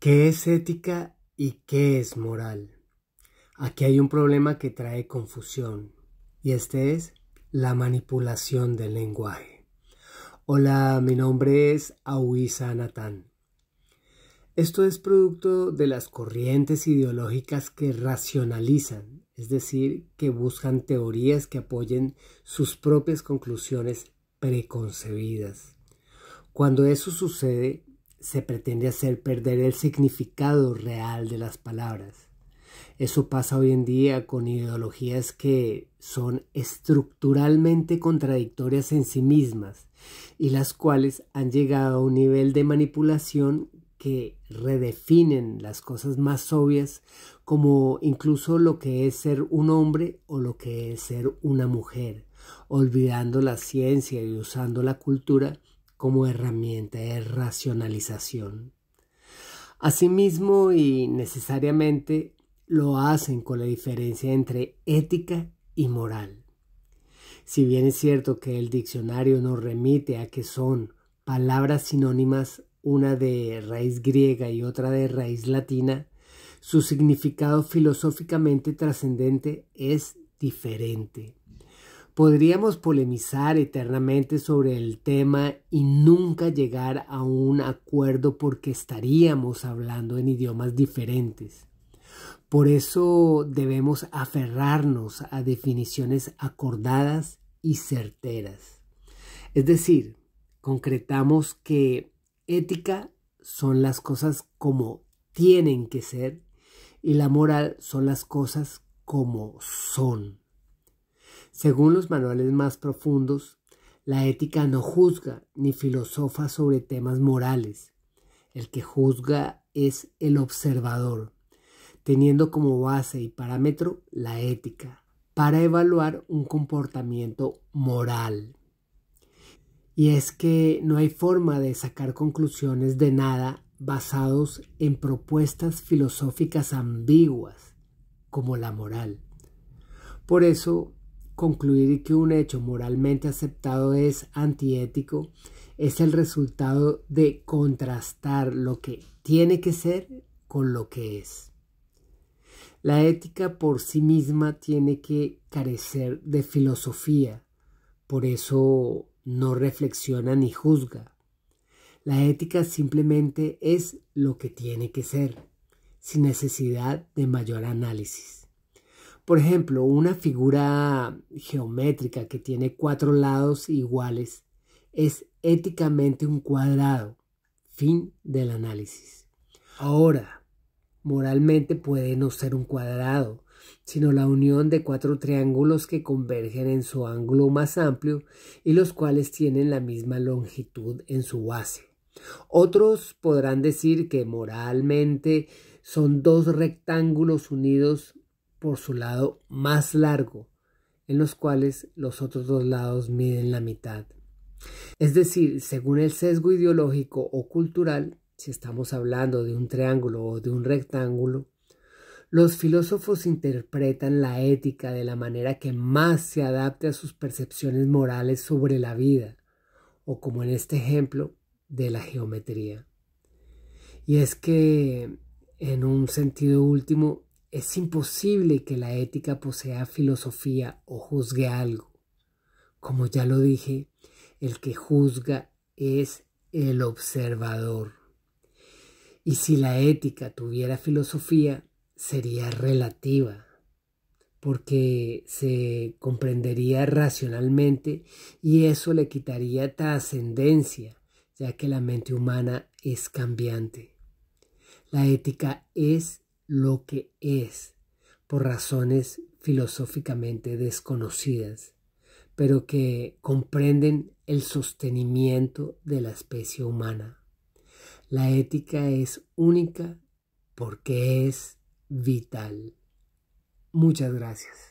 ¿Qué es ética y qué es moral? Aquí hay un problema que trae confusión y este es la manipulación del lenguaje. Hola, mi nombre es Auisa Natán. Esto es producto de las corrientes ideológicas que racionalizan, es decir, que buscan teorías que apoyen sus propias conclusiones preconcebidas. Cuando eso sucede, se pretende hacer perder el significado real de las palabras. Eso pasa hoy en día con ideologías que son estructuralmente contradictorias en sí mismas y las cuales han llegado a un nivel de manipulación que redefinen las cosas más obvias como incluso lo que es ser un hombre o lo que es ser una mujer, olvidando la ciencia y usando la cultura como herramienta de racionalización. Asimismo y necesariamente lo hacen con la diferencia entre ética y moral. Si bien es cierto que el diccionario nos remite a que son palabras sinónimas, una de raíz griega y otra de raíz latina, su significado filosóficamente trascendente es diferente. Podríamos polemizar eternamente sobre el tema y nunca llegar a un acuerdo porque estaríamos hablando en idiomas diferentes. Por eso debemos aferrarnos a definiciones acordadas y certeras. Es decir, concretamos que ética son las cosas como tienen que ser y la moral son las cosas como son. Según los manuales más profundos, la ética no juzga ni filosofa sobre temas morales. El que juzga es el observador, teniendo como base y parámetro la ética, para evaluar un comportamiento moral. Y es que no hay forma de sacar conclusiones de nada basados en propuestas filosóficas ambiguas, como la moral. Por eso concluir que un hecho moralmente aceptado es antiético es el resultado de contrastar lo que tiene que ser con lo que es. La ética por sí misma tiene que carecer de filosofía, por eso no reflexiona ni juzga. La ética simplemente es lo que tiene que ser, sin necesidad de mayor análisis. Por ejemplo, una figura geométrica que tiene cuatro lados iguales es éticamente un cuadrado. Fin del análisis. Ahora, moralmente puede no ser un cuadrado, sino la unión de cuatro triángulos que convergen en su ángulo más amplio y los cuales tienen la misma longitud en su base. Otros podrán decir que moralmente son dos rectángulos unidos por su lado más largo, en los cuales los otros dos lados miden la mitad. Es decir, según el sesgo ideológico o cultural, si estamos hablando de un triángulo o de un rectángulo, los filósofos interpretan la ética de la manera que más se adapte a sus percepciones morales sobre la vida, o como en este ejemplo, de la geometría. Y es que, en un sentido último, es imposible que la ética posea filosofía o juzgue algo. Como ya lo dije, el que juzga es el observador. Y si la ética tuviera filosofía, sería relativa, porque se comprendería racionalmente y eso le quitaría trascendencia, ya que la mente humana es cambiante. La ética es lo que es por razones filosóficamente desconocidas, pero que comprenden el sostenimiento de la especie humana. La ética es única porque es vital. Muchas gracias.